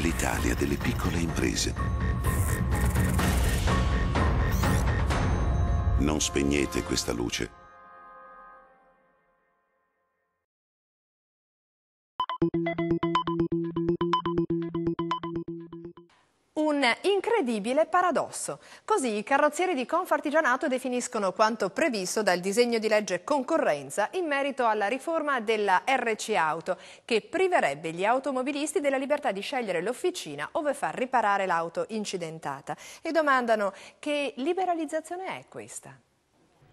l'Italia delle piccole imprese. Non spegnete questa luce. Thank you. un incredibile paradosso. Così i carrozzieri di Confartigianato definiscono quanto previsto dal disegno di legge concorrenza in merito alla riforma della RC Auto, che priverebbe gli automobilisti della libertà di scegliere l'officina ove far riparare l'auto incidentata. E domandano che liberalizzazione è questa?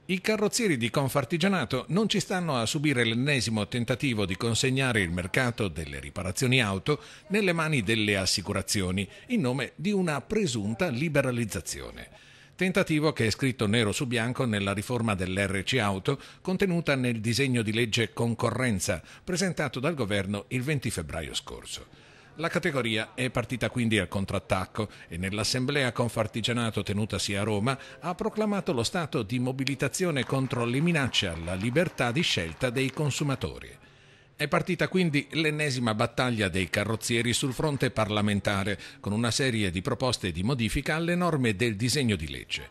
I carrozzieri di Confartigianato non ci stanno a subire l'ennesimo tentativo di consegnare il mercato delle riparazioni auto nelle mani delle assicurazioni in nome di una presunta liberalizzazione. Tentativo che è scritto nero su bianco nella riforma dell'RC Auto contenuta nel disegno di legge Concorrenza presentato dal governo il 20 febbraio scorso. La categoria è partita quindi al contrattacco e nell'assemblea Confartigianato tenutasi a Roma ha proclamato lo stato di mobilitazione contro le minacce alla libertà di scelta dei consumatori. È partita quindi l'ennesima battaglia dei carrozzieri sul fronte parlamentare, con una serie di proposte di modifica alle norme del disegno di legge.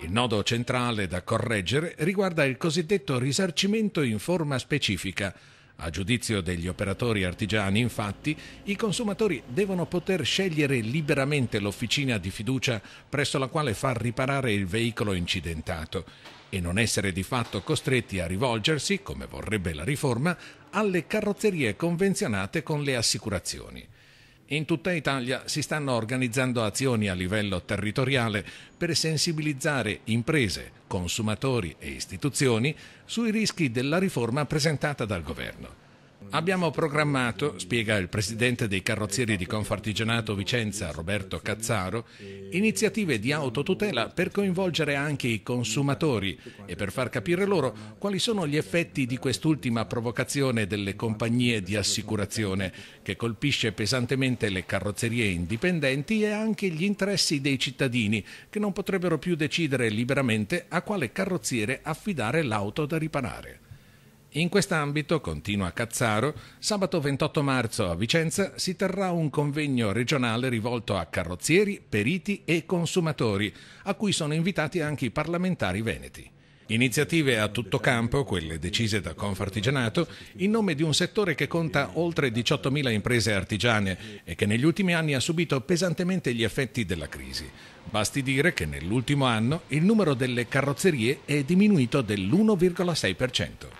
Il nodo centrale da correggere riguarda il cosiddetto risarcimento in forma specifica, a giudizio degli operatori artigiani, infatti, i consumatori devono poter scegliere liberamente l'officina di fiducia presso la quale far riparare il veicolo incidentato e non essere di fatto costretti a rivolgersi, come vorrebbe la riforma, alle carrozzerie convenzionate con le assicurazioni. In tutta Italia si stanno organizzando azioni a livello territoriale per sensibilizzare imprese, consumatori e istituzioni sui rischi della riforma presentata dal governo. Abbiamo programmato, spiega il presidente dei carrozzieri di Confartigianato Vicenza, Roberto Cazzaro, iniziative di autotutela per coinvolgere anche i consumatori e per far capire loro quali sono gli effetti di quest'ultima provocazione delle compagnie di assicurazione che colpisce pesantemente le carrozzerie indipendenti e anche gli interessi dei cittadini che non potrebbero più decidere liberamente a quale carrozziere affidare l'auto da riparare. In quest'ambito, continua Cazzaro, sabato 28 marzo a Vicenza si terrà un convegno regionale rivolto a carrozzieri, periti e consumatori, a cui sono invitati anche i parlamentari veneti. Iniziative a tutto campo, quelle decise da Confartigianato, in nome di un settore che conta oltre 18.000 imprese artigiane e che negli ultimi anni ha subito pesantemente gli effetti della crisi. Basti dire che nell'ultimo anno il numero delle carrozzerie è diminuito dell'1,6%.